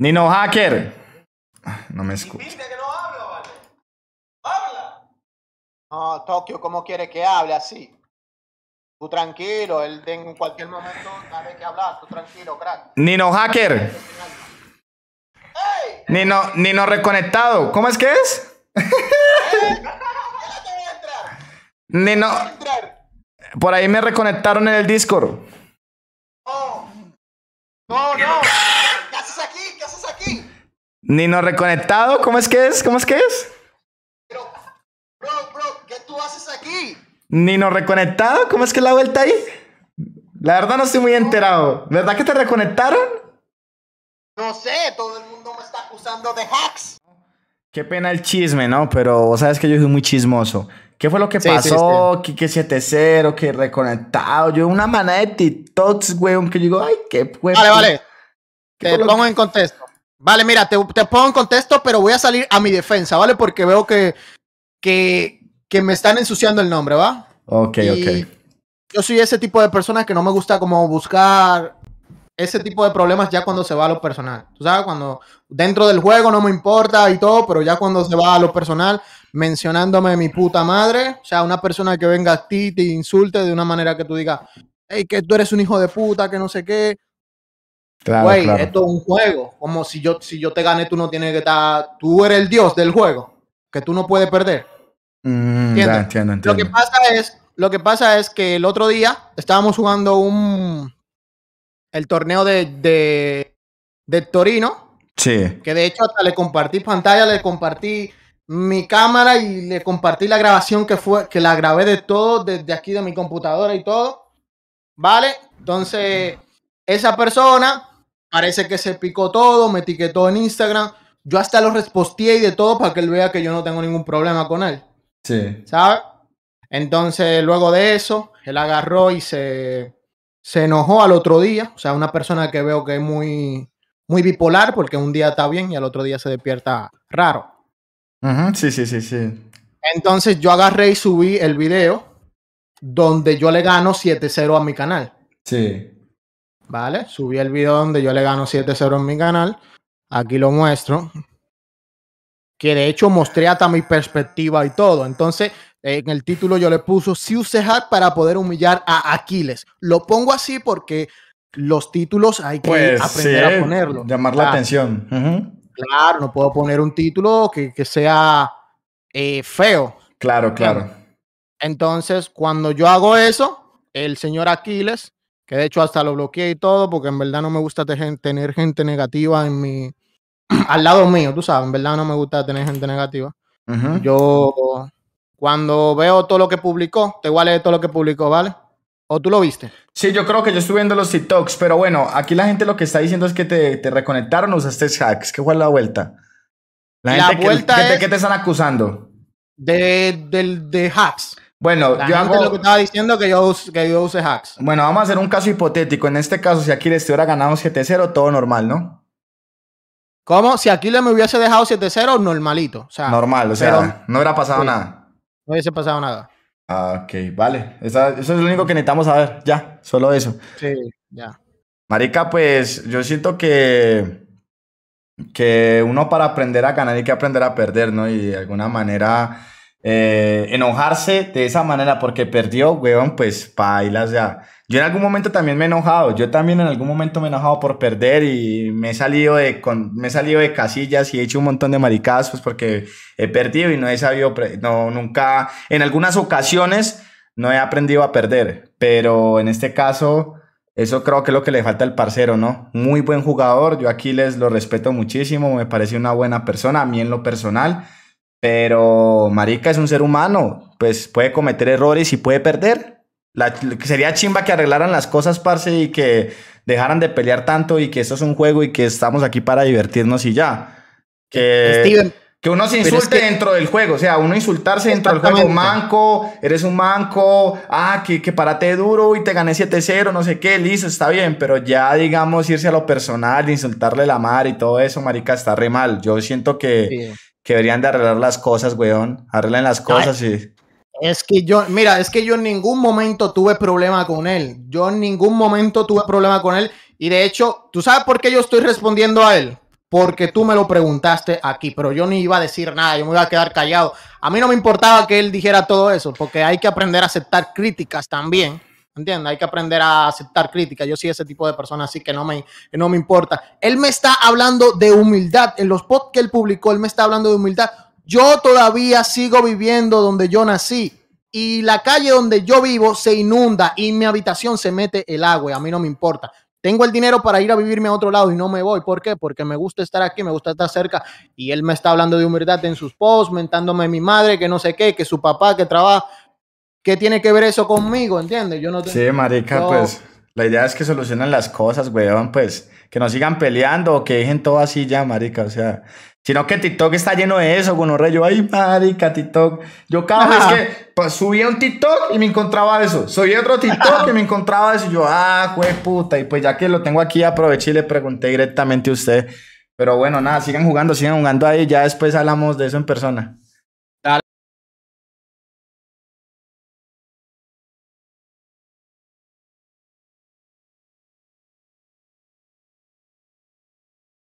Nino Hacker. No me escucha. que no habla, vale. Habla. No, Tokio, ¿cómo quiere que hable así? Tú tranquilo, él en cualquier momento sabe que hablar, tú tranquilo, crack. Nino Hacker. Nino, Nino reconectado. ¿Cómo es que es? Nino. Por ahí me reconectaron en el Discord. No, no, no. Nino reconectado, ¿cómo es que es? ¿Cómo es que es? Pero, bro, bro, ¿qué tú haces aquí? Nino reconectado, ¿cómo es que la vuelta ahí? La verdad no estoy muy enterado. ¿Verdad que te reconectaron? No sé, todo el mundo me está acusando de hacks. Qué pena el chisme, ¿no? Pero sabes que yo soy muy chismoso. ¿Qué fue lo que pasó? qué Que 7-0, que reconectado. Yo una manada de TikToks, weón, que yo digo, ay, qué weón. Vale, vale. Te pongo en contexto. Vale, mira, te, pongo en contexto, pero voy a salir a mi defensa, ¿vale? Porque veo que, que, me están ensuciando el nombre, ¿va? Ok, okay ok. Yo soy ese tipo de persona que no me gusta como buscar ese tipo de problemas ya cuando se va a lo personal. Tú sabes, cuando dentro del juego no me importa y todo, pero ya cuando se va a lo personal, mencionándome mi puta madre, o sea, una persona que venga a ti, te insulte de una manera que tú digas, hey, que tú eres un hijo de puta, que no sé qué, Claro, Güey, esto es un juego. Como si yo, si yo te gané, tú no tienes que estar. Tú eres el dios del juego. Que tú no puedes perder. Mm, entiendo, entiendo. Lo que pasa es. Lo que pasa es que el otro día estábamos jugando un. El torneo de, de, de Torino. Sí. Que de hecho hasta le compartí pantalla, le compartí mi cámara y le compartí la grabación que fue que la grabé de todo desde aquí de mi computadora y todo. ¿Vale? Entonces, esa persona Parece que se picó todo, me etiquetó en Instagram. Yo hasta lo resposteé y de todo para que él vea que yo no tengo ningún problema con él. Sí. ¿Sabes? Entonces, luego de eso, él agarró y se, se enojó al otro día. O sea, una persona que veo que es muy, muy bipolar porque un día está bien y al otro día se despierta raro. Sí, sí, sí, sí. Entonces yo agarré y subí el video donde yo le gano 7-0 a mi canal. Sí. ¿vale? Subí el video donde yo le gano 7 euros en mi canal. Aquí lo muestro. Que de hecho mostré hasta mi perspectiva y todo. Entonces, en el título yo le puso si usted hack para poder humillar a Aquiles. Lo pongo así porque los títulos hay que pues aprender a ponerlo Llamar la atención. Claro, no puedo poner un título que, sea eh, feo. Claro, claro. Entonces, cuando yo hago eso, el señor Aquiles que de hecho hasta lo bloqueé y todo, porque en verdad no me gusta tener gente negativa en mi, al lado mío, tú sabes, en verdad no me gusta tener gente negativa. Yo, cuando veo todo lo que publicó, te voy a todo lo que publicó, ¿vale? ¿O tú lo viste? Sí, yo creo que yo estuve viendo los TikToks, pero bueno, aquí la gente lo que está diciendo es que te, te reconectaron, usaste hacks. ¿Qué fue la vuelta? La, vuelta te, están acusando? De, del de hacks. Bueno, yo antes lo que estaba diciendo que yo, que yo use hacks. Bueno, vamos a hacer un caso hipotético. En este caso, si te hubiera ganado 7-0, todo normal, ¿no? ¿Cómo? Si le me hubiese dejado 7-0, normalito. normal, o sea, no hubiera pasado nada. No hubiese pasado nada. Ah, ok, vale. eso es lo único que necesitamos saber. Ya, solo eso. Sí, ya. Marica, pues yo siento que que uno para aprender a ganar hay que aprender a perder, ¿no? Y de alguna manera eh, enojarse de esa manera porque perdió, weón, pues paila, o yo en algún momento también me he enojado, yo también en algún momento me he enojado por perder y me he salido de, me he de casillas y he hecho un montón de maricadas, pues porque he perdido y no he sabido, no, nunca, en algunas ocasiones no he aprendido a perder, pero en este caso, eso creo que es lo que le falta al parcero, ¿no? Muy buen jugador, yo aquí les lo respeto muchísimo, me parece una buena persona, a mí en lo personal. Pero Marica es un ser humano, pues puede cometer errores y puede perder. La, sería chimba que arreglaran las cosas, parce, y que dejaran de pelear tanto y que esto es un juego y que estamos aquí para divertirnos y ya. Que, que uno se insulte dentro del juego, o sea, uno insultarse dentro del juego, manco, eres un manco, ah, que, parate duro y te gané 7-0, no sé qué, listo, está bien, pero ya, digamos, irse a lo personal, insultarle la mar y todo eso, marica, está re mal. Yo siento que que deberían de arreglar las cosas, weón. Arreglen las cosas y... Es que yo, mira, es que yo en ningún momento tuve problema con él. Yo en ningún momento tuve problema con él. Y de hecho, ¿tú sabes por qué yo estoy respondiendo a él? Porque tú me lo preguntaste aquí, pero yo ni iba a decir nada, yo me iba a quedar callado. A mí no me importaba que él dijera todo eso, porque hay que aprender a aceptar críticas también. ¿Entiendes? Hay que aprender a aceptar crítica. Yo soy ese tipo de persona, así que no me, no me importa. Él me está hablando de humildad. En los posts que él publicó, él me está hablando de humildad. Yo todavía sigo viviendo donde yo nací y la calle donde yo vivo se inunda y mi habitación se mete el agua. Y a mí no me importa. Tengo el dinero para ir a vivirme a otro lado y no me voy. ¿Por qué? Porque me gusta estar aquí, me gusta estar cerca. Y él me está hablando de humildad en sus posts, mentándome mi madre, que no sé qué, que su papá, que trabaja. ¿Qué tiene que ver eso conmigo? ¿Entiendes? Yo no tengo... Sí, marica, pues la idea es que solucionen las cosas, weón, pues que no sigan peleando o que dejen todo así ya, marica, o sea, sino que TikTok está lleno de eso, bueno, rey, yo, ay, marica, TikTok, yo cada vez que pues, subía un TikTok y me encontraba eso, subía otro TikTok y me encontraba eso, y yo, ah, jue puta, y pues ya que lo tengo aquí, aproveché y le pregunté directamente a usted, pero bueno, nada, sigan jugando, sigan jugando ahí, ya después hablamos de eso en persona.